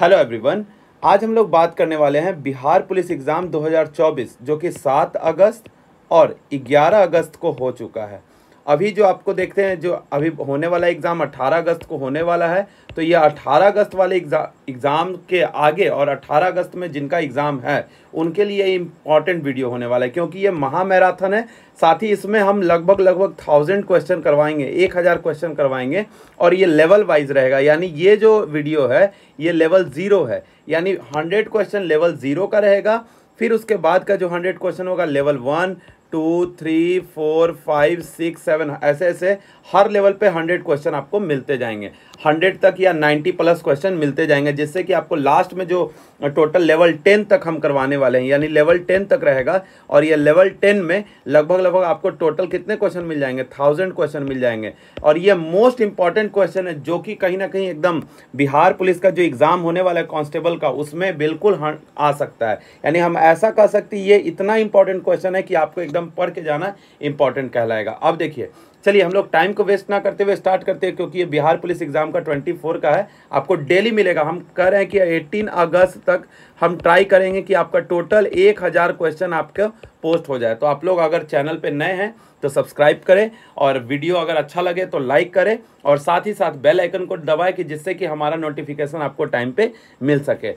hello everyone आज हम लोग बात करने वाले हैं बिहार पुलिस एग्ज़ाम 2024 जो कि 7 अगस्त और 11 अगस्त को हो चुका है अभी जो आपको देखते हैं जो अभी होने वाला एग्ज़ाम 18 अगस्त को होने वाला है तो ये 18 अगस्त वाले एग्ज़ाम के आगे और 18 अगस्त में जिनका एग्ज़ाम है उनके लिए इम्पॉर्टेंट वीडियो होने वाला है क्योंकि ये महामैराथन है साथ ही इसमें हम लगभग लगभग थाउजेंड क्वेश्चन करवाएंगे एक हज़ार क्वेश्चन करवाएंगे और ये लेवल वाइज रहेगा यानी ये जो वीडियो है ये लेवल ज़ीरो है यानी हंड्रेड क्वेश्चन लेवल ज़ीरो का रहेगा फिर उसके बाद का जो हंड्रेड क्वेश्चन होगा level one two three four five six seven ऐसे ऐसे हर लेवल पे हंड्रेड क्वेश्चन आपको मिलते जाएंगे हंड्रेड तक या नाइन्टी प्लस क्वेश्चन मिलते जाएंगे जिससे कि आपको लास्ट में जो टोटल लेवल टेन तक हम करवाने वाले हैं यानी लेवल टेन तक रहेगा और ये लेवल टेन में लगभग लगभग आपको टोटल कितने क्वेश्चन मिल जाएंगे थाउजेंड क्वेश्चन मिल जाएंगे और ये मोस्ट इंपॉर्टेंट क्वेश्चन है जो कि कहीं ना कहीं एकदम बिहार पुलिस का जो एग्ज़ाम होने वाला है कॉन्स्टेबल का उसमें बिल्कुल आ सकता है यानी हम ऐसा कह सकते ये इतना इंपॉर्टेंट क्वेश्चन है कि आपको एकदम पढ़ के जाना इंपॉर्टेंट कहलाएगा अब देखिए चलिए हम लोग टाइम को वेस्ट ना करते हुए स्टार्ट करते हैं क्योंकि ये बिहार पुलिस एग्जाम का 24 का है आपको डेली मिलेगा हम कह रहे हैं कि 18 अगस्त तक हम ट्राई करेंगे कि आपका टोटल एक हज़ार क्वेश्चन आपका पोस्ट हो जाए तो आप लोग अगर चैनल पर नए हैं तो सब्सक्राइब करें और वीडियो अगर अच्छा लगे तो लाइक करें और साथ ही साथ बेल आइकन को दबाएं कि जिससे कि हमारा नोटिफिकेशन आपको टाइम पे मिल सके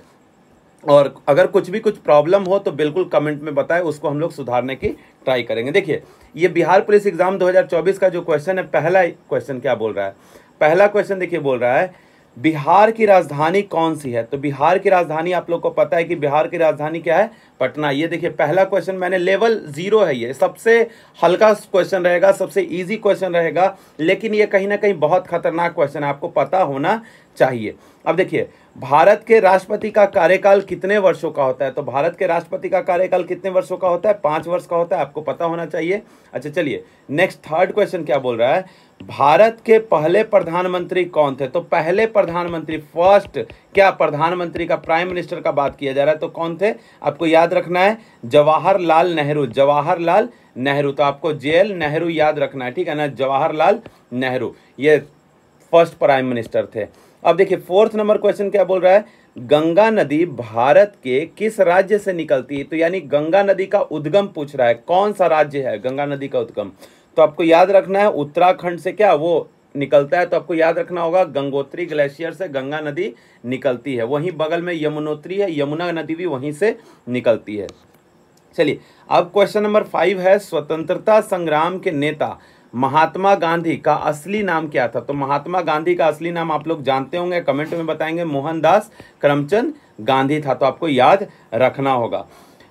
और अगर कुछ भी कुछ प्रॉब्लम हो तो बिल्कुल कमेंट में बताएं उसको हम लोग सुधारने की ट्राई करेंगे देखिए ये बिहार पुलिस एग्जाम 2024 का जो क्वेश्चन है पहला क्वेश्चन क्या बोल रहा है पहला क्वेश्चन देखिए बोल रहा है बिहार की राजधानी कौन सी है तो बिहार की राजधानी आप लोग को पता है कि बिहार की राजधानी क्या है पटना ये देखिए पहला क्वेश्चन मैंने लेवल जीरो है ये सबसे हल्का क्वेश्चन रहेगा सबसे इजी क्वेश्चन रहेगा लेकिन ये कहीं ना कहीं बहुत खतरनाक क्वेश्चन है आपको पता होना चाहिए अब देखिए भारत के राष्ट्रपति का कार्यकाल कितने वर्षों का होता है तो भारत के राष्ट्रपति का कार्यकाल कितने वर्षों का होता है पांच वर्ष का होता है आपको पता होना चाहिए अच्छा चलिए नेक्स्ट थर्ड क्वेश्चन क्या बोल रहा है भारत के पहले प्रधानमंत्री कौन थे तो पहले प्रधानमंत्री फर्स्ट क्या प्रधानमंत्री का प्राइम मिनिस्टर का बात किया जा रहा है तो कौन थे आपको याद रखना है जवाहरलाल नेहरू जवाहरलाल नेहरू तो आपको जे नेहरू याद रखना है ठीक है ना जवाहरलाल नेहरू ये फर्स्ट प्राइम मिनिस्टर थे अब देखिए फोर्थ नंबर क्वेश्चन क्या बोल रहा है गंगा नदी भारत के किस राज्य से निकलती है तो यानी गंगा नदी का उद्गम पूछ रहा है कौन सा राज्य है गंगा नदी का उद्गम तो आपको याद रखना है उत्तराखंड से क्या वो निकलता है तो आपको याद रखना होगा गंगोत्री ग्लेशियर से गंगा नदी निकलती है वहीं बगल में यमुनोत्री है यमुना नदी भी वहीं से निकलती है चलिए अब क्वेश्चन नंबर फाइव है स्वतंत्रता संग्राम के नेता महात्मा गांधी का असली नाम क्या था तो महात्मा गांधी का असली नाम आप लोग जानते होंगे कमेंट में बताएंगे मोहनदास करमचंद गांधी था तो आपको याद रखना होगा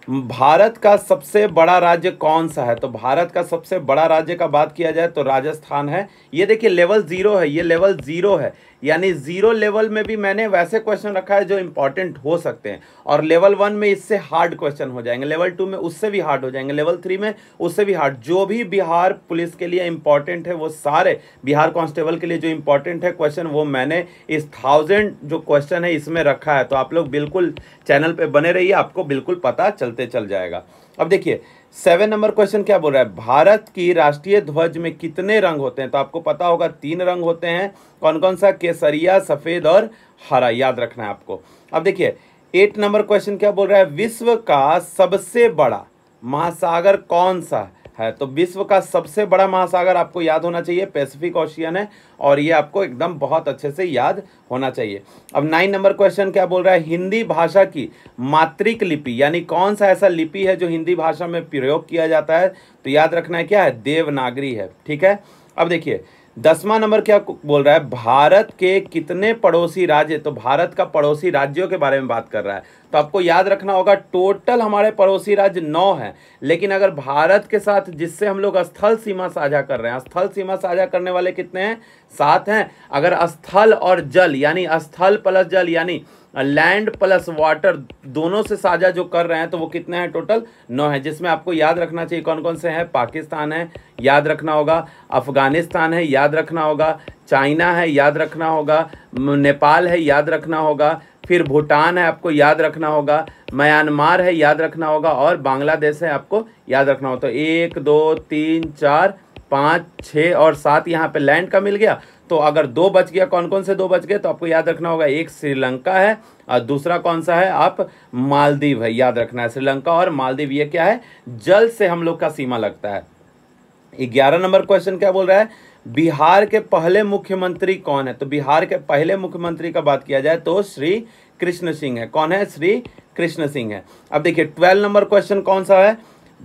भारत का सबसे बड़ा राज्य कौन सा है तो भारत का सबसे बड़ा राज्य का बात किया जाए तो राजस्थान है ये देखिए लेवल ज़ीरो है ये लेवल ज़ीरो है यानी ज़ीरो लेवल में भी मैंने वैसे क्वेश्चन रखा है जो इंपॉर्टेंट हो सकते हैं और लेवल वन में इससे हार्ड क्वेश्चन हो जाएंगे लेवल टू में उससे भी हार्ड हो जाएंगे लेवल थ्री में उससे भी हार्ड जो भी बिहार पुलिस के लिए इंपॉर्टेंट है वो सारे बिहार कांस्टेबल के लिए जो इंपॉर्टेंट है क्वेश्चन वो मैंने इस थाउजेंड जो क्वेश्चन है इसमें रखा है तो आप लोग बिल्कुल चैनल पर बने रहिए आपको बिल्कुल पता चलता चलते चल जाएगा अब देखिए सेवन नंबर क्वेश्चन क्या बोल रहा है भारत की राष्ट्रीय ध्वज में कितने रंग होते हैं तो आपको पता होगा तीन रंग होते हैं कौन कौन सा केसरिया सफ़ेद और हरा याद रखना है आपको अब देखिए एट नंबर क्वेश्चन क्या बोल रहा है विश्व का सबसे बड़ा महासागर कौन सा है है तो विश्व का सबसे बड़ा महासागर आपको याद होना चाहिए पैसिफिक ओशियन है और ये आपको एकदम बहुत अच्छे से याद होना चाहिए अब नाइन नंबर क्वेश्चन क्या बोल रहा है हिंदी भाषा की मात्रिक लिपि यानी कौन सा ऐसा लिपि है जो हिंदी भाषा में प्रयोग किया जाता है तो याद रखना है क्या है देवनागरी है ठीक है अब देखिए दसवां नंबर क्या बोल रहा है भारत के कितने पड़ोसी राज्य तो भारत का पड़ोसी राज्यों के बारे में बात कर रहा है तो आपको याद रखना होगा टोटल हमारे पड़ोसी राज्य नौ हैं लेकिन अगर भारत के साथ जिससे हम लोग स्थल सीमा साझा कर रहे हैं स्थल सीमा साझा करने वाले कितने हैं सात हैं अगर स्थल और जल यानी स्थल प्लस जल यानी लैंड प्लस वाटर दोनों से साझा जो कर रहे हैं तो वो कितने हैं टोटल नौ है जिसमें आपको याद रखना चाहिए कौन कौन से हैं पाकिस्तान है याद रखना होगा अफगानिस्तान है याद रखना होगा चाइना है याद रखना होगा नेपाल है याद रखना होगा फिर भूटान है आपको याद रखना होगा म्यांमार है याद रखना होगा और बांग्लादेश है आपको याद रखना होगा तो एक दो तीन चार पाँच छः और सात यहाँ पे लैंड का मिल गया तो अगर दो बच गया कौन कौन से दो बच गए तो आपको याद रखना होगा एक श्रीलंका है और दूसरा कौन सा है आप मालदीव है याद रखना है श्रीलंका और मालदीव ये क्या है जल से हम लोग का सीमा लगता है ग्यारह नंबर क्वेश्चन क्या बोल रहा है बिहार के पहले मुख्यमंत्री कौन है तो बिहार के पहले मुख्यमंत्री का बात किया जाए तो श्री कृष्ण सिंह है कौन है श्री कृष्ण सिंह है अब देखिए ट्वेल्व नंबर क्वेश्चन कौन सा है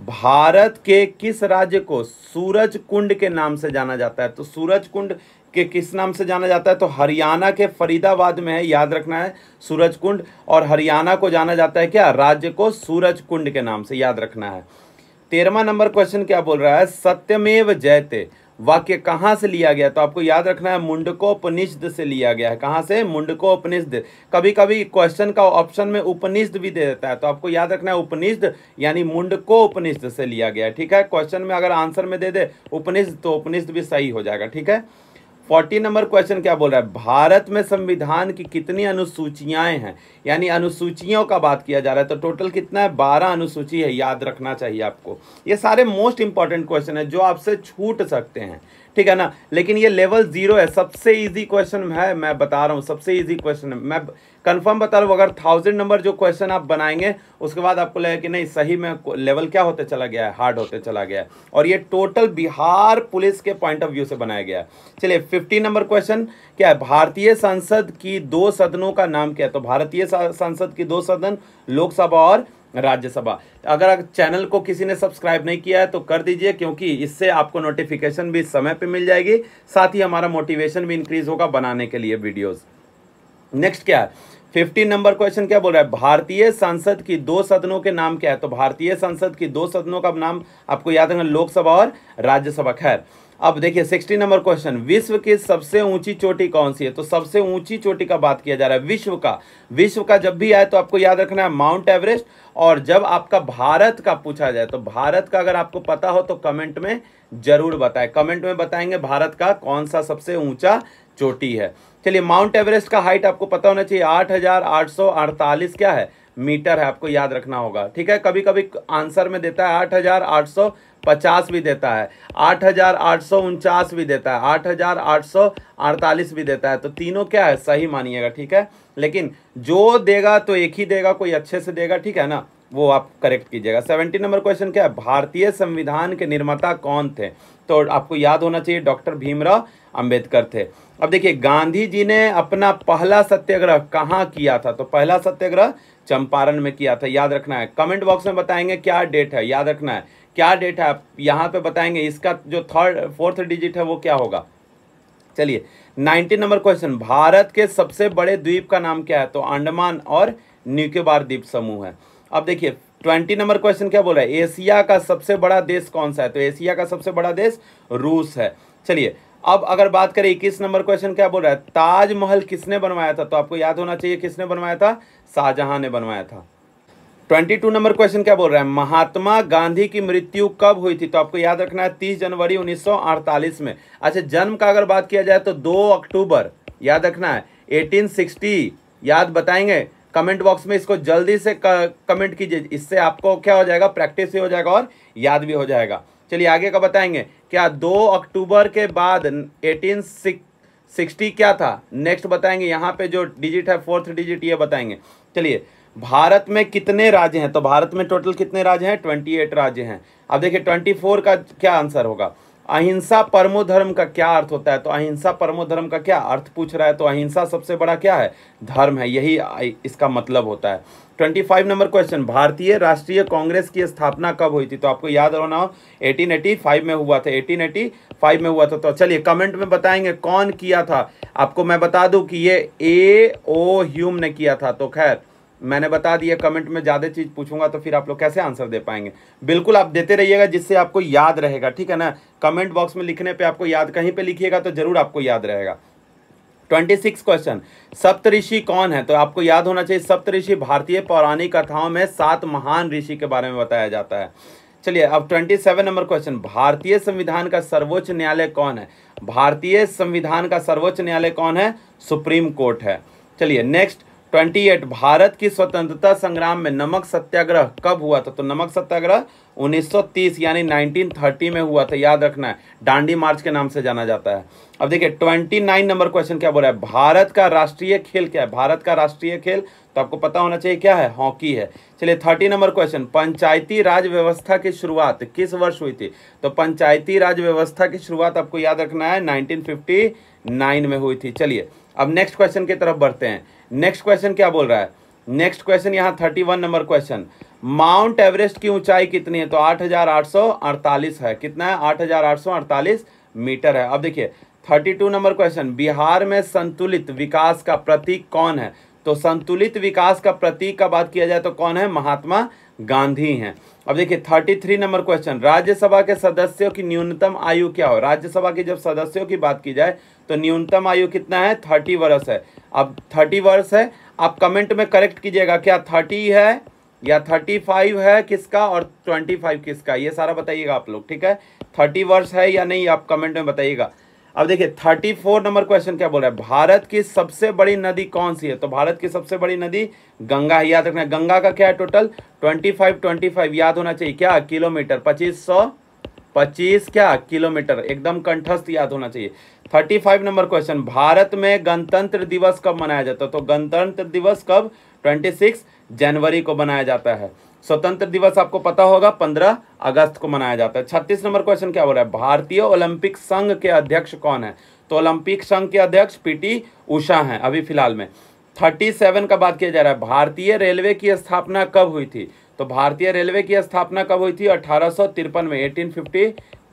भारत के किस राज्य को सूरज कुंड के नाम से जाना जाता है तो सूरज कुंड के किस नाम से जाना जाता है तो हरियाणा के फरीदाबाद में है याद रखना है सूरज कुंड और हरियाणा को जाना जाता है क्या राज्य को सूरज कुंड के नाम से याद रखना है तेरहवा नंबर क्वेश्चन क्या बोल रहा है सत्यमेव जयते वाक्य कहाँ से लिया गया तो आपको याद रखना है मुंडकोपनिषद से लिया गया है कहाँ से मुंडकोपनिषद कभी कभी क्वेश्चन का ऑप्शन में उपनिषद भी दे देता है तो आपको याद रखना है उपनिषद यानी मुंडकोपनिषद से लिया गया है ठीक है क्वेश्चन में अगर आंसर में दे दे उपनिषद तो उपनिषद भी सही हो जाएगा ठीक है फोर्टी नंबर क्वेश्चन क्या बोल रहा है भारत में संविधान की कितनी अनुसूचिया हैं यानी अनुसूचियों का बात किया जा रहा है तो टोटल कितना है बारह अनुसूची है याद रखना चाहिए आपको ये सारे मोस्ट इंपॉर्टेंट क्वेश्चन है जो आपसे छूट सकते हैं ठीक है ना लेकिन ये लेवल जीरो है सबसे इजी क्वेश्चन है मैं बता रहा हूँ सबसे इजी क्वेश्चन है मैं कंफर्म बता रहा हूँ अगर थाउजेंड नंबर जो क्वेश्चन आप बनाएंगे उसके बाद आपको लगेगा कि नहीं सही में लेवल क्या होते चला गया है हार्ड होते चला गया है और ये टोटल बिहार पुलिस के पॉइंट ऑफ व्यू से बनाया गया है चलिए फिफ्टी नंबर क्वेश्चन क्या है भारतीय संसद की दो सदनों का नाम क्या है तो भारतीय संसद की दो सदन लोकसभा और राज्यसभा तो अगर चैनल को किसी ने सब्सक्राइब नहीं किया है तो कर दीजिए क्योंकि इससे आपको नोटिफिकेशन भी समय पे मिल जाएगी साथ ही हमारा मोटिवेशन भी इंक्रीज होगा बनाने के लिए वीडियोस नेक्स्ट क्या है फिफ्टीन नंबर क्वेश्चन क्या बोल रहा है भारतीय संसद की दो सदनों के नाम क्या है तो भारतीय संसद की दो सदनों का नाम आपको याद रखना लोकसभा और राज्यसभा खैर अब देखिए सिक्सटी नंबर क्वेश्चन विश्व की सबसे ऊंची चोटी कौन सी है तो सबसे ऊंची चोटी का बात किया जा रहा है विश्व का विश्व का जब भी आए तो आपको याद रखना है माउंट एवरेस्ट और जब आपका भारत का पूछा जाए तो भारत का अगर आपको पता हो तो कमेंट में जरूर बताएं कमेंट में बताएंगे भारत का कौन सा सबसे ऊंचा चोटी है चलिए माउंट एवरेस्ट का हाइट आपको पता होना चाहिए आठ क्या है मीटर है आपको याद रखना होगा ठीक है कभी कभी आंसर में देता है आठ हजार आठ सौ पचास भी देता है आठ हजार आठ सौ उनचास भी देता है आठ हजार आठ सौ अड़तालीस भी देता है तो तीनों क्या है सही मानिएगा ठीक है लेकिन जो देगा तो एक ही देगा कोई अच्छे से देगा ठीक है ना वो आप करेक्ट कीजिएगा सेवेंटी नंबर क्वेश्चन क्या है भारतीय संविधान के निर्माता कौन थे तो आपको याद होना चाहिए डॉक्टर भीमराव अंबेडकर थे अब देखिए गांधी जी ने अपना पहला सत्याग्रह कहाँ किया था तो पहला सत्याग्रह चंपारण में किया था याद रखना है कमेंट बॉक्स में बताएंगे क्या डेट है याद रखना है क्या डेट है आप यहाँ पे बताएंगे इसका जो थर्ड फोर्थ डिजिट है वो क्या होगा चलिए नाइनटीन नंबर क्वेश्चन भारत के सबसे बड़े द्वीप का नाम क्या है तो अंडमान और निकोबार द्वीप समूह है अब देखिए ट्वेंटी नंबर क्वेश्चन क्या बोल रहा है एशिया का सबसे बड़ा देश कौन सा है तो एशिया का सबसे बड़ा देश रूस है चलिए अब अगर बात करें इक्कीस नंबर क्वेश्चन क्या बोल रहा है ताजमहल किसने बनवाया था तो आपको याद होना चाहिए किसने बनवाया था शाहजहां ने बनवाया था ट्वेंटी टू नंबर क्वेश्चन क्या बोल रहा है महात्मा गांधी की मृत्यु कब हुई थी तो आपको याद रखना है तीस जनवरी 1948 में अच्छा जन्म का अगर बात किया जाए तो दो अक्टूबर याद रखना है 1860 याद बताएंगे कमेंट बॉक्स में इसको जल्दी से कमेंट कीजिए इससे आपको क्या हो जाएगा प्रैक्टिस भी हो जाएगा और याद भी हो जाएगा चलिए आगे का बताएंगे क्या दो अक्टूबर के बाद एटीन सिक्सटी क्या था नेक्स्ट बताएंगे यहाँ पे जो डिजिट है फोर्थ डिजिट ये बताएंगे चलिए भारत में कितने राज्य हैं तो भारत में टोटल कितने राज्य हैं ट्वेंटी एट राज्य हैं अब देखिए ट्वेंटी फोर का क्या आंसर होगा अहिंसा परमो धर्म का क्या अर्थ होता है तो अहिंसा परमो धर्म का क्या अर्थ पूछ रहा है तो अहिंसा सबसे बड़ा क्या है धर्म है यही इसका मतलब होता है ट्वेंटी फाइव नंबर क्वेश्चन भारतीय राष्ट्रीय कांग्रेस की स्थापना कब हुई थी तो आपको याद रहना हो एटीन एटी फाइव में हुआ था एटीन एटी फाइव में हुआ था तो चलिए कमेंट में बताएंगे कौन किया था आपको मैं बता दूं कि ये ए ओ ह्यूम ने किया था तो खैर मैंने बता दिया कमेंट में ज़्यादा चीज़ पूछूंगा तो फिर आप लोग कैसे आंसर दे पाएंगे बिल्कुल आप देते रहिएगा जिससे आपको याद रहेगा ठीक है ना कमेंट बॉक्स में लिखने पे आपको याद कहीं पे लिखिएगा तो ज़रूर आपको याद रहेगा ट्वेंटी सिक्स क्वेश्चन सप्तऋषि कौन है तो आपको याद होना चाहिए सप्तऋषि भारतीय पौराणिक कथाओं में सात महान ऋषि के बारे में बताया जाता है चलिए अब ट्वेंटी सेवन नंबर क्वेश्चन भारतीय संविधान का सर्वोच्च न्यायालय कौन है भारतीय संविधान का सर्वोच्च न्यायालय कौन है सुप्रीम कोर्ट है चलिए नेक्स्ट ट्वेंटी एट भारत की स्वतंत्रता संग्राम में नमक सत्याग्रह कब हुआ था तो नमक सत्याग्रह 1930 यानी 1930 में हुआ था याद रखना है डांडी मार्च के नाम से जाना जाता है अब देखिए नाइन नंबर क्वेश्चन क्या बोल रहा है भारत का राष्ट्रीय खेल क्या है भारत का राष्ट्रीय खेल तो आपको पता होना चाहिए क्या है हॉकी है चलिए थर्टी नंबर क्वेश्चन पंचायती राज व्यवस्था की शुरुआत किस वर्ष हुई थी तो पंचायती राज व्यवस्था की शुरुआत आपको याद रखना है नाइनटीन नाइन में हुई थी चलिए अब नेक्स्ट क्वेश्चन की तरफ बढ़ते हैं नेक्स्ट क्वेश्चन क्या बोल रहा है नेक्स्ट क्वेश्चन यहाँ thirty one number question Mount Everest की ऊंचाई कितनी है तो आठ हजार आठ सौ अड़तालीस है कितना है आठ हजार आठ सौ अड़तालीस मीटर है अब देखिए thirty two number question Bihar में संतुलित विकास का प्रतीक कौन है तो संतुलित विकास का प्रतीक का बात किया जाए तो कौन है महात्मा गांधी हैं अब देखिए thirty three number question Rajya Sabha के सदस्यों की न्यूनतम आयु क्या हो राज्यसभा की जब सदस्यों की बात की जाए तो न्यूनतम आयु कितना है थर्टी वर्ष है अब थर्टी वर्ष है आप कमेंट में करेक्ट कीजिएगा क्या थर्टी है या थर्टी फाइव है किसका और ट्वेंटी फाइव किसका ये सारा बताइएगा आप लोग ठीक है थर्टी वर्ष है या नहीं आप कमेंट में बताइएगा अब देखिए थर्टी फोर नंबर क्वेश्चन क्या बोल रहा है भारत की सबसे बड़ी नदी कौन सी है तो भारत की सबसे बड़ी नदी गंगा है याद रखना गंगा का क्या है total twenty five twenty five याद होना चाहिए क्या किलोमीटर पच्चीस सौ पच्चीस क्या किलोमीटर एकदम कंठस्थ याद होना चाहिए thirty five number question Bharat में गणतंत्र दिवस कब मनाया जाता है तो गणतंत्र दिवस कब ट्वेंटी सिक्स जनवरी को मनाया जाता है स्वतंत्र दिवस आपको पता होगा 15 अगस्त को मनाया जाता है छत्तीस नंबर क्वेश्चन क्या बोल रहा है भारतीय ओलंपिक संघ के अध्यक्ष कौन है तो ओलंपिक संघ के अध्यक्ष पीटी उषा हैं अभी फिलहाल में थर्टी सेवन का बात किया जा रहा है भारतीय रेलवे की स्थापना कब हुई थी तो भारतीय रेलवे की स्थापना कब हुई थी अठारह में एटीन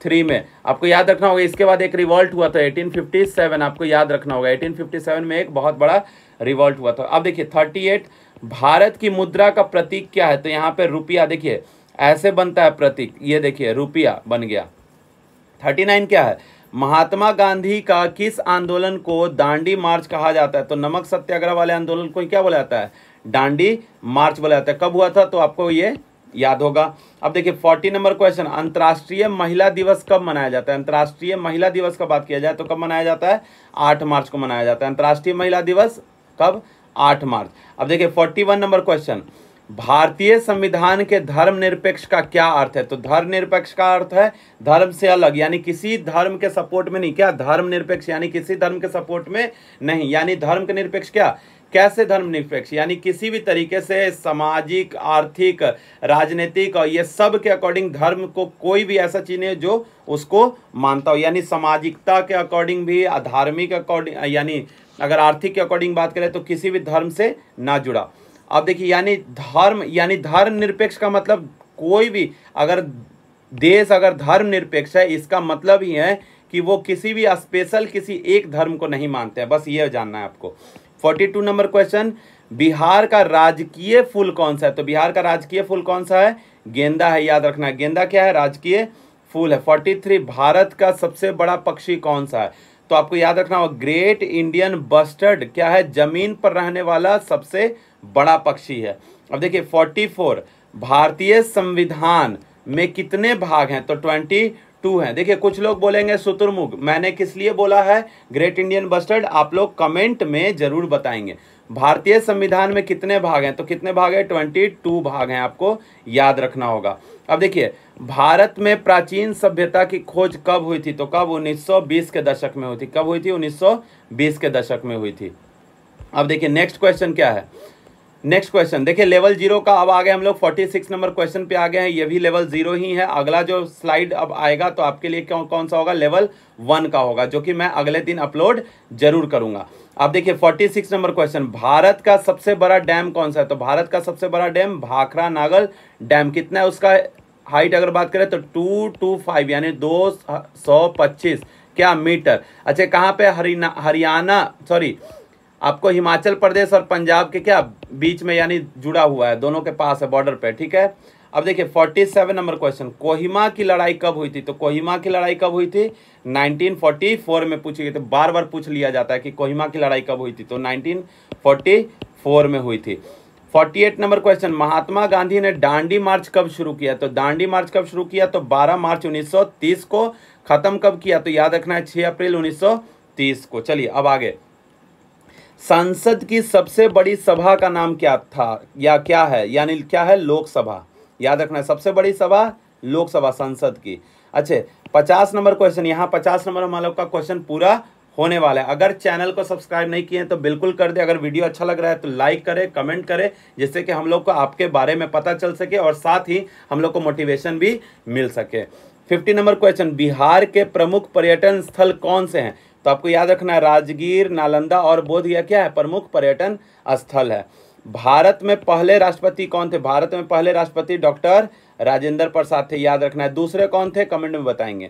थ्री में आपको याद रखना होगा इसके बाद एक रिवॉल्ट हुआ था 1857 आपको याद रखना होगा 1857 में एक बहुत बड़ा रिवॉल्ट हुआ था अब देखिए भारत की मुद्रा का प्रतीक क्या है तो यहाँ पे रुपया देखिए ऐसे बनता है प्रतीक ये देखिए रुपया बन गया थर्टी नाइन क्या है महात्मा गांधी का किस आंदोलन को दांडी मार्च कहा जाता है तो नमक सत्याग्रह वाले आंदोलन को क्या बोला जाता है दांडी मार्च बोला जाता है कब हुआ था तो आपको ये याद होगा अब देखिए फोर्टी नंबर क्वेश्चन अंतर्राष्ट्रीय महिला दिवस कब मनाया जाता है अंतर्राष्ट्रीय महिला दिवस का बात किया जाए तो कब मनाया जाता है आठ मार्च को मनाया जाता है अंतर्राष्ट्रीय महिला दिवस कब आठ मार्च अब देखिए फोर्टी वन नंबर क्वेश्चन भारतीय संविधान के धर्म निरपेक्ष का क्या अर्थ है तो धर्म निरपेक्ष का अर्थ है धर्म से अलग यानी किसी धर्म के सपोर्ट में नहीं क्या धर्म निरपेक्ष यानी किसी धर्म के सपोर्ट में नहीं यानी धर्म के निरपेक्ष क्या कैसे धर्म निरपेक्ष यानी किसी भी तरीके से सामाजिक आर्थिक राजनीतिक और ये सब के अकॉर्डिंग धर्म को कोई भी ऐसा चीज नहीं जो उसको मानता हो यानी सामाजिकता के अकॉर्डिंग भी धार्मिक अकॉर्डिंग यानी अगर आर्थिक के अकॉर्डिंग बात करें तो किसी भी धर्म से ना जुड़ा अब देखिए यानी धर्म यानी धर्म निरपेक्ष का मतलब कोई भी अगर देश अगर धर्म निरपेक्ष है इसका मतलब ही है कि वो किसी भी स्पेशल किसी एक धर्म को नहीं मानते हैं बस ये जानना है आपको forty two number question Bihar का राजकीय फूल कौन सा है तो बिहार का राजकीय फूल कौन सा है गेंदा है याद रखना गेंदा क्या है राजकीय फूल है फोर्टी थ्री भारत का सबसे बड़ा पक्षी कौन सा है तो आपको याद रखना होगा ग्रेट इंडियन बस्टर्ड क्या है जमीन पर रहने वाला सबसे बड़ा पक्षी है अब देखिए फोर भारतीय संविधान में कितने भाग हैं तो ट्वेंटी टू है देखिए कुछ लोग बोलेंगे शुतुरमुर्ग मैंने किस लिए बोला है ग्रेट इंडियन बस्टर्ड आप लोग कमेंट में जरूर बताएंगे भारतीय संविधान में कितने भाग हैं तो कितने भाग हैं ट्वेंटी टू भाग हैं आपको याद रखना होगा अब देखिए भारत में प्राचीन सभ्यता की खोज कब हुई थी तो कब 1920 के दशक में हुई थी कब हुई थी 1920 के दशक में हुई थी अब देखिए नेक्स्ट क्वेश्चन क्या है नेक्स्ट क्वेश्चन देखिए लेवल जीरो का अब आ गए हम लोग फोर्टी सिक्स नंबर क्वेश्चन पे आ गए हैं ये भी लेवल जीरो ही है अगला जो स्लाइड अब आएगा तो आपके लिए कौन कौन सा होगा लेवल वन का होगा जो कि मैं अगले दिन अपलोड जरूर करूंगा अब देखिए forty six number question Bharat का सबसे बड़ा डैम कौन सा है तो भारत का सबसे बड़ा डैम भाखरा नागल डैम कितना है उसका हाइट अगर बात करें तो टू टू फाइव यानी दो सौ पच्चीस क्या मीटर अच्छा कहाँ पे हरियाणा सॉरी आपको हिमाचल प्रदेश और पंजाब के क्या बीच में यानी जुड़ा हुआ है दोनों के पास है बॉर्डर पे ठीक है अब देखिए forty seven number question Kohima की लड़ाई कब हुई थी तो कोहिमा की लड़ाई कब हुई थी 1944 में पूछी गई थी बार बार पूछ लिया जाता है कि कोहिमा की लड़ाई कब हुई थी तो 1944 में हुई थी 48 नंबर क्वेश्चन महात्मा गांधी ने दांडी मार्च कब शुरू किया तो दांडी मार्च कब शुरू किया तो 12 मार्च 1930 को खत्म कब किया तो याद रखना है छह अप्रैल उन्नीस को चलिए अब आगे संसद की सबसे बड़ी सभा का नाम क्या था या क्या है यानी क्या है लोकसभा याद रखना है सबसे बड़ी सभा लोकसभा संसद की अच्छे पचास नंबर क्वेश्चन यहाँ पचास नंबर हम लोग का क्वेश्चन पूरा होने वाला है अगर चैनल को सब्सक्राइब नहीं किए तो बिल्कुल कर दे अगर वीडियो अच्छा लग रहा है तो लाइक करें कमेंट करें जिससे कि हम लोग को आपके बारे में पता चल सके और साथ ही हम लोग को मोटिवेशन भी मिल सके फिफ्टी नंबर क्वेश्चन बिहार के प्रमुख पर्यटन स्थल कौन से हैं तो आपको याद रखना है राजगीर नालंदा और बोध गया क्या है प्रमुख पर्यटन स्थल है भारत में पहले राष्ट्रपति कौन थे भारत में पहले राष्ट्रपति डॉक्टर राजेंद्र प्रसाद थे याद रखना है दूसरे कौन थे कमेंट में बताएंगे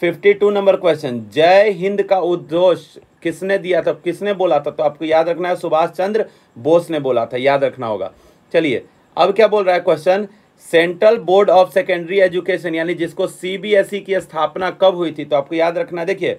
फिफ्टी टू नंबर क्वेश्चन जय हिंद का उद्घोष किसने दिया था किसने बोला था तो आपको याद रखना है सुभाष चंद्र बोस ने बोला था याद रखना होगा चलिए अब क्या बोल रहा है question central board of secondary education यानी जिसको सीबीएसई e की स्थापना कब हुई थी तो आपको याद रखना देखिए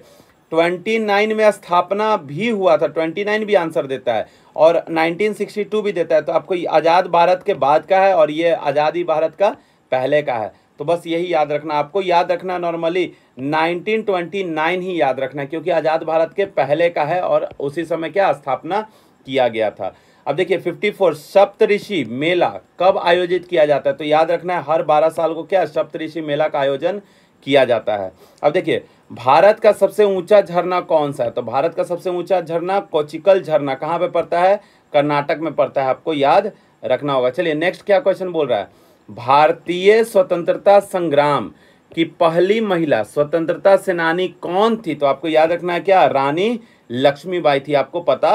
ट्वेंटी नाइन में स्थापना भी हुआ था ट्वेंटी नाइन भी आंसर देता है और 1962 भी देता है तो आपको आज़ाद भारत के बाद का है और ये आज़ादी भारत का पहले का है तो बस यही याद रखना आपको याद रखना नॉर्मली 1929 ही याद रखना क्योंकि आज़ाद भारत के पहले का है और उसी समय क्या स्थापना किया गया था अब देखिए 54 सप्तऋषि मेला कब आयोजित किया जाता है तो याद रखना है हर 12 साल को क्या सप्तऋषि मेला का आयोजन किया जाता है अब देखिए भारत का सबसे ऊंचा झरना कौन सा है तो भारत का सबसे ऊंचा झरना कोचिकल झरना कहाँ पे पड़ता है कर्नाटक में पड़ता है आपको याद रखना होगा चलिए नेक्स्ट क्या क्वेश्चन बोल रहा है भारतीय स्वतंत्रता संग्राम की पहली महिला स्वतंत्रता सेनानी कौन थी तो आपको याद रखना है क्या रानी लक्ष्मीबाई थी आपको पता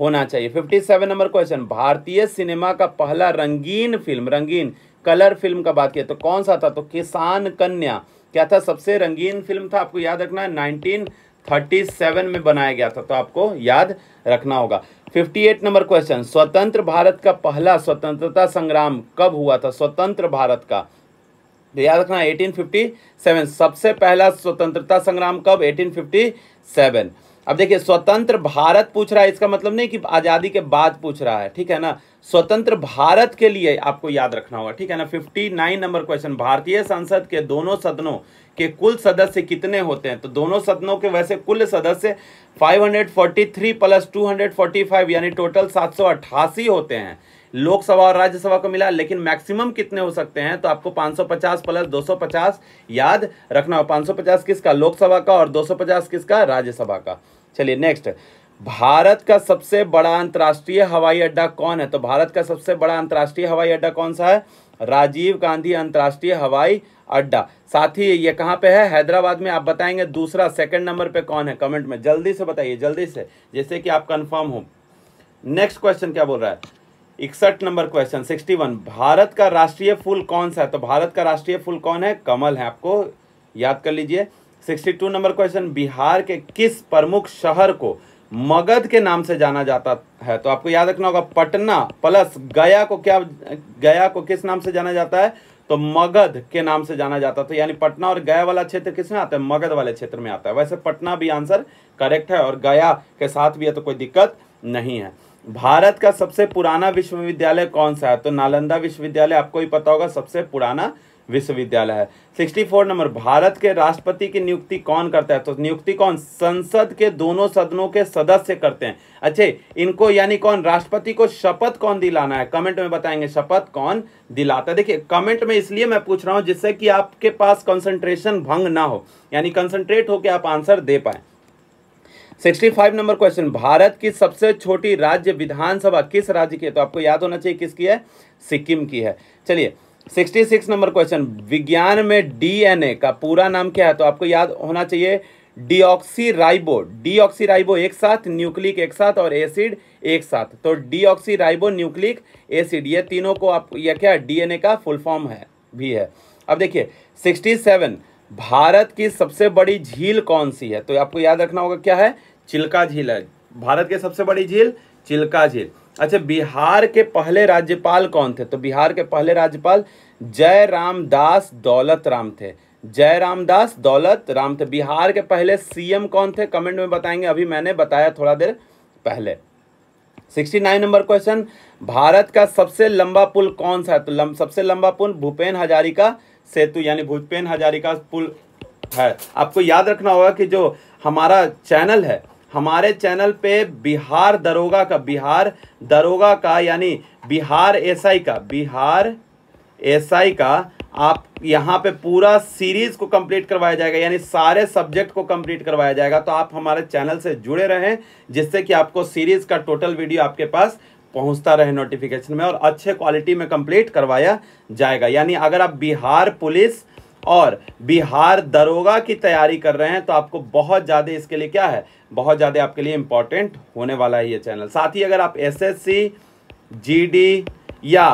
होना चाहिए सेवन नंबर क्वेश्चन भारतीय सिनेमा का पहला रंगीन फिल्म रंगीन कलर फिल्म का बात किया तो कौन सा था तो किसान कन्या क्या था सबसे रंगीन फिल्म था आपको याद रखना है नाइनटीन थर्टी सेवन में बनाया गया था तो आपको याद रखना होगा फिफ्टी एट नंबर क्वेश्चन स्वतंत्र भारत का पहला स्वतंत्रता संग्राम कब हुआ था स्वतंत्र भारत का तो याद रखना एटीन फिफ्टी सेवन सबसे पहला स्वतंत्रता संग्राम कब एटीन फिफ्टी सेवन अब देखिए स्वतंत्र भारत पूछ रहा है इसका मतलब नहीं कि आज़ादी के बाद पूछ रहा है ठीक है ना स्वतंत्र भारत के लिए आपको याद रखना होगा ठीक है ना 59 नंबर क्वेश्चन भारतीय संसद के दोनों सदनों के कुल सदस्य कितने होते हैं तो दोनों सदनों के वैसे कुल सदस्य 543 प्लस 245 यानी टोटल 788 होते हैं लोकसभा और राज्यसभा को मिला लेकिन मैक्सिमम कितने हो सकते हैं तो आपको 550 प्लस 250 याद रखना हो 550 किसका लोकसभा का और 250 किसका राज्यसभा का चलिए नेक्स्ट भारत का सबसे बड़ा अंतर्राष्ट्रीय हवाई अड्डा कौन है तो भारत का सबसे बड़ा अंतर्राष्ट्रीय हवाई अड्डा कौन सा है राजीव गांधी अंतर्राष्ट्रीय हवाई अड्डा साथ ही ये कहाँ पे है हैदराबाद में आप बताएंगे दूसरा सेकंड नंबर पे कौन है कमेंट में जल्दी से बताइए जल्दी से जैसे कि आप कंफर्म हो नेक्स्ट क्वेश्चन क्या बोल रहा है इकसठ number question sixty one Bharat का राष्ट्रीय फूल कौन सा है तो भारत का राष्ट्रीय फूल कौन है कमल है आपको याद कर लीजिए 62 नंबर क्वेश्चन बिहार के किस प्रमुख शहर को मगध के नाम से जाना जाता है तो आपको याद रखना होगा पटना प्लस गया को क्या गया को किस नाम से जाना जाता है तो मगध के नाम से जाना जाता है तो यानी पटना और गया वाला क्षेत्र किस में आता है मगध वाले क्षेत्र में आता है वैसे पटना भी आंसर करेक्ट है और गया के साथ भी है तो कोई दिक्कत नहीं है भारत का सबसे पुराना विश्वविद्यालय कौन सा है तो नालंदा विश्वविद्यालय आपको ही पता होगा सबसे पुराना विश्वविद्यालय है सिक्सटी फोर नंबर भारत के राष्ट्रपति की नियुक्ति कौन करता है तो नियुक्ति कौन संसद के दोनों सदनों के सदस्य करते हैं अच्छे इनको यानी कौन राष्ट्रपति को शपथ कौन दिलाना है कमेंट में बताएंगे शपथ कौन दिलाता है देखिए कमेंट में इसलिए मैं पूछ रहा हूं जिससे कि आपके पास कंसंट्रेशन भंग ना हो यानी कंसंट्रेट होकर आप आंसर दे पाए 65 नंबर क्वेश्चन भारत की सबसे छोटी राज्य विधानसभा किस राज्य की है तो आपको याद होना चाहिए किसकी है सिक्किम की है चलिए सिक्सटी सिक्स नंबर क्वेश्चन विज्ञान में डीएनए का पूरा नाम क्या है तो आपको याद होना चाहिए डीऑक्सी राइबो डीऑक्सी राइबो एक साथ न्यूक्लिक एक साथ और एसिड एक साथ तो डीऑक्सी राइबो न्यूक्लिक एसिड ये तीनों को आप यह क्या डीएनए का फुल फॉर्म है भी है अब देखिए सिक्सटी सेवन भारत की सबसे बड़ी झील कौन सी है तो आपको याद रखना होगा क्या है चिल्का झील है भारत की सबसे बड़ी झील चिल्का झील अच्छा बिहार के पहले राज्यपाल कौन थे तो बिहार के पहले राज्यपाल जय रामदास दौलत राम थे जय रामदास दौलत राम थे बिहार के पहले सीएम कौन थे कमेंट में बताएंगे अभी मैंने बताया थोड़ा देर पहले 69 नंबर क्वेश्चन भारत का सबसे लंबा पुल कौन सा है तो लंब, सबसे लंबा पुल भूपेन हजारिका सेतु यानी भूपेन हजारिका पुल है आपको याद रखना होगा कि जो हमारा चैनल है हमारे चैनल पे बिहार दरोगा का बिहार दरोगा का यानी बिहार एसआई का बिहार एसआई का आप यहाँ पे पूरा सीरीज को कंप्लीट करवाया जाएगा यानी सारे सब्जेक्ट को कंप्लीट करवाया जाएगा तो आप हमारे चैनल से जुड़े रहें जिससे कि आपको सीरीज का टोटल वीडियो आपके पास पहुंचता रहे नोटिफिकेशन में और अच्छे क्वालिटी में कंप्लीट करवाया जाएगा यानी अगर आप बिहार पुलिस और बिहार दरोगा की तैयारी कर रहे हैं तो आपको बहुत ज़्यादा इसके लिए क्या है बहुत ज़्यादा आपके लिए इंपॉर्टेंट होने वाला है ये चैनल साथ ही अगर आप एसएससी जीडी या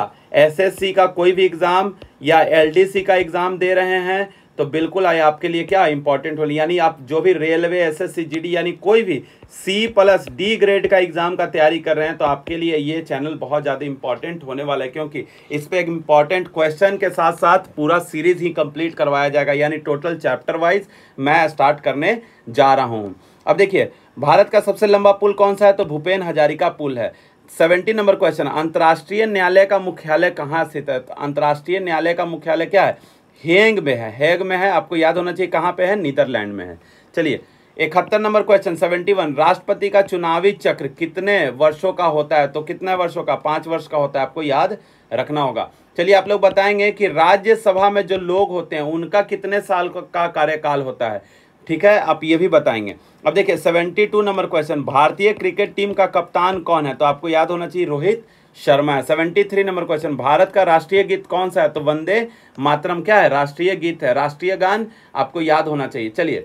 एसएससी का कोई भी एग्ज़ाम या एलडीसी का एग्ज़ाम दे रहे हैं तो बिल्कुल आए आपके लिए क्या इंपॉर्टेंट होली यानी आप जो भी रेलवे एस एस यानी कोई भी सी प्लस डी ग्रेड का एग्जाम का तैयारी कर रहे हैं तो आपके लिए ये चैनल बहुत ज़्यादा इंपॉर्टेंट होने वाला है क्योंकि इस पर एक इंपॉर्टेंट क्वेश्चन के साथ साथ पूरा सीरीज ही कंप्लीट करवाया जाएगा यानी टोटल चैप्टर वाइज मैं स्टार्ट करने जा रहा हूँ अब देखिए भारत का सबसे लंबा पुल कौन सा है तो भूपेन हजारिका पुल है सेवेंटी नंबर क्वेश्चन अंतर्राष्ट्रीय न्यायालय का मुख्यालय कहाँ स्थित है तो अंतर्राष्ट्रीय न्यायालय का मुख्यालय क्या है हेंग में है हेग में है आपको याद होना चाहिए कहाँ पे है नीदरलैंड में है चलिए इकहत्तर नंबर क्वेश्चन सेवेंटी वन राष्ट्रपति का चुनावी चक्र कितने वर्षों का होता है तो कितने वर्षों का पांच वर्ष का होता है आपको याद रखना होगा चलिए आप लोग बताएंगे कि राज्यसभा में जो लोग होते हैं उनका कितने साल का कार्यकाल होता है ठीक है आप ये भी बताएंगे अब देखिए सेवेंटी टू नंबर क्वेश्चन भारतीय क्रिकेट टीम का कप्तान कौन है तो आपको याद होना चाहिए रोहित शर्मा है seventy three number question Bharat का राष्ट्रीय गीत कौन सा है तो वंदे मातरम क्या है राष्ट्रीय गीत है राष्ट्रीय गान आपको याद होना चाहिए चलिए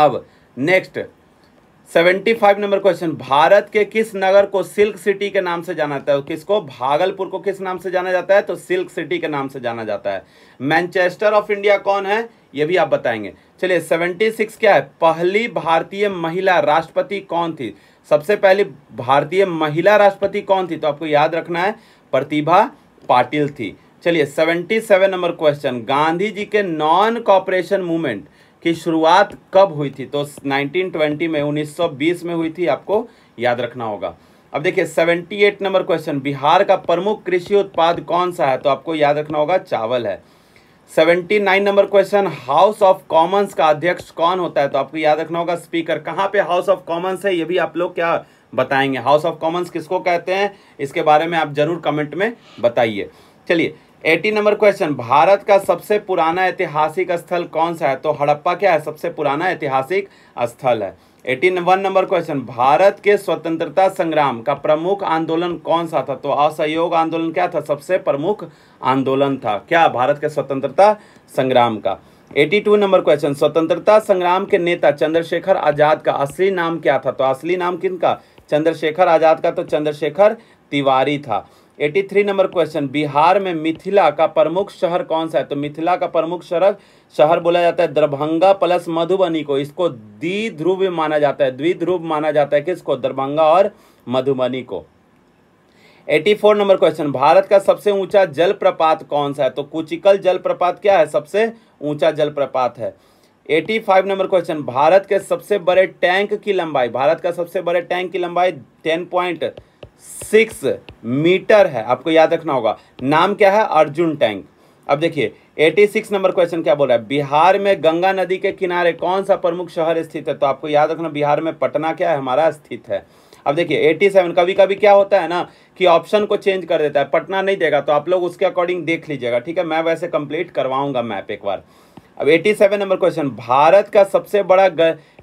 अब next seventy five number question Bharat के किस नगर को सिल्क सिटी के नाम से जाना जाता है तो किसको भागलपुर को किस नाम से जाना जाता है तो सिल्क सिटी के नाम से जाना जाता है मैनचेस्टर ऑफ इंडिया कौन है ये भी आप बताएंगे चलिए सेवेंटी सिक्स क्या है पहली भारतीय महिला राष्ट्रपति कौन थी सबसे पहली भारतीय महिला राष्ट्रपति कौन थी तो आपको याद रखना है प्रतिभा पाटिल थी चलिए seventy seven number question Gandhi ji के नॉन कॉपरेशन मूवमेंट की शुरुआत कब हुई थी तो 1920 में 1920 में हुई थी आपको याद रखना होगा अब देखिए 78 नंबर क्वेश्चन बिहार का प्रमुख कृषि उत्पाद कौन सा है तो आपको याद रखना होगा चावल है seventy nine number question House of Commons का अध्यक्ष कौन होता है तो आपको याद रखना होगा स्पीकर कहाँ पे हाउस ऑफ कॉमन्स है ये भी आप लोग क्या बताएंगे हाउस ऑफ कॉमन्स किसको कहते हैं इसके बारे में आप जरूर कमेंट में बताइए चलिए एटी नंबर क्वेश्चन भारत का सबसे पुराना ऐतिहासिक स्थल कौन सा है तो हड़प्पा क्या है सबसे पुराना ऐतिहासिक स्थल है eighteen one number question Bharat के स्वतंत्रता संग्राम का प्रमुख आंदोलन कौन सा था तो असहयोग आंदोलन क्या था सबसे प्रमुख आंदोलन था क्या भारत के स्वतंत्रता संग्राम का 82 नंबर क्वेश्चन स्वतंत्रता संग्राम के नेता चंद्रशेखर आजाद का असली नाम क्या था तो असली नाम किन का चंद्रशेखर आजाद का तो चंद्रशेखर तिवारी था 83 नंबर क्वेश्चन बिहार में मिथिला का प्रमुख शहर कौन सा है तो मिथिला का प्रमुख शहर शहर बोला जाता है दरभंगा प्लस मधुबनी को इसको द्विध्रुव माना जाता है द्विध्रुव माना जाता है किसको दरभंगा और मधुबनी को 84 नंबर क्वेश्चन भारत का सबसे ऊंचा जलप्रपात कौन सा है तो कुचिकल जलप्रपात क्या है सबसे ऊंचा जलप्रपात है 85 नंबर क्वेश्चन भारत के सबसे बड़े टैंक की लंबाई भारत का सबसे बड़े टैंक की लंबाई टेन पॉइंट सिक्स मीटर है आपको याद रखना होगा नाम क्या है अर्जुन टैंक अब देखिए एटी सिक्स नंबर क्वेश्चन क्या बोल रहा है बिहार में गंगा नदी के किनारे कौन सा प्रमुख शहर स्थित है तो आपको याद रखना बिहार में पटना क्या है हमारा स्थित है अब देखिए एटी सेवन कभी कभी क्या होता है ना कि ऑप्शन को चेंज कर देता है पटना नहीं देगा तो आप लोग उसके अकॉर्डिंग देख लीजिएगा ठीक है मैं वैसे कंप्लीट करवाऊंगा मैप एक बार अब एटी नंबर क्वेश्चन भारत का सबसे बड़ा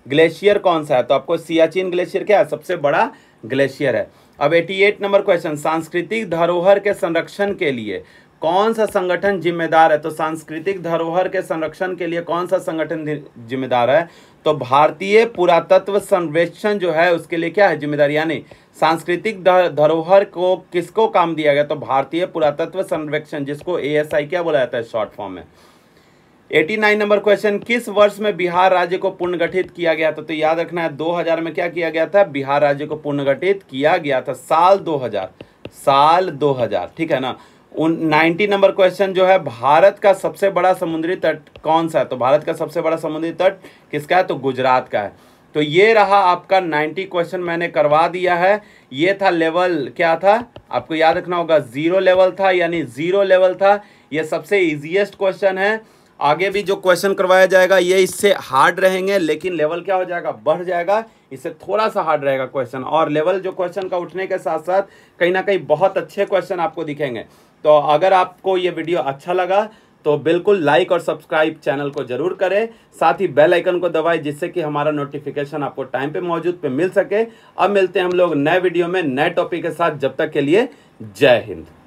ग्लेशियर कौन सा है तो आपको सियाचिन ग्लेशियर क्या है सबसे बड़ा ग्लेशियर है अब 88 नंबर क्वेश्चन सांस्कृतिक धरोहर के संरक्षण के लिए कौन सा संगठन जिम्मेदार है तो सांस्कृतिक धरोहर के संरक्षण के लिए कौन सा संगठन जिम्मेदार है तो भारतीय पुरातत्व संरक्षण जो है उसके लिए क्या है जिम्मेदारी यानी सांस्कृतिक धरोहर को किसको काम दिया गया तो भारतीय पुरातत्व संरक्षण जिसको एएसआई क्या बोला जाता है शॉर्ट फॉर्म में 89 नंबर क्वेश्चन किस वर्ष में बिहार राज्य को पुनर्गठित किया गया था तो याद रखना है 2000 में क्या किया गया था बिहार राज्य को पुनर्गठित किया गया था साल 2000 साल 2000 ठीक है ना उन 90 नंबर क्वेश्चन जो है भारत का सबसे बड़ा समुद्री तट कौन सा है तो भारत का सबसे बड़ा समुद्री तट किसका है तो गुजरात का है तो ये रहा आपका 90 क्वेश्चन मैंने करवा दिया है ये था लेवल क्या था आपको याद रखना होगा जीरो लेवल था यानी जीरो लेवल था ये सबसे ईजिएस्ट क्वेश्चन है आगे भी जो क्वेश्चन करवाया जाएगा ये इससे हार्ड रहेंगे लेकिन लेवल क्या हो जाएगा बढ़ जाएगा इससे थोड़ा सा हार्ड रहेगा क्वेश्चन और लेवल जो क्वेश्चन का उठने के साथ साथ कहीं ना कहीं बहुत अच्छे क्वेश्चन आपको दिखेंगे तो अगर आपको ये वीडियो अच्छा लगा तो बिल्कुल लाइक और सब्सक्राइब चैनल को जरूर करें साथ ही बेल आइकन को दबाएं जिससे कि हमारा नोटिफिकेशन आपको टाइम पे मौजूद पे मिल सके अब मिलते हैं हम लोग नए वीडियो में नए टॉपिक के साथ जब तक के लिए जय हिंद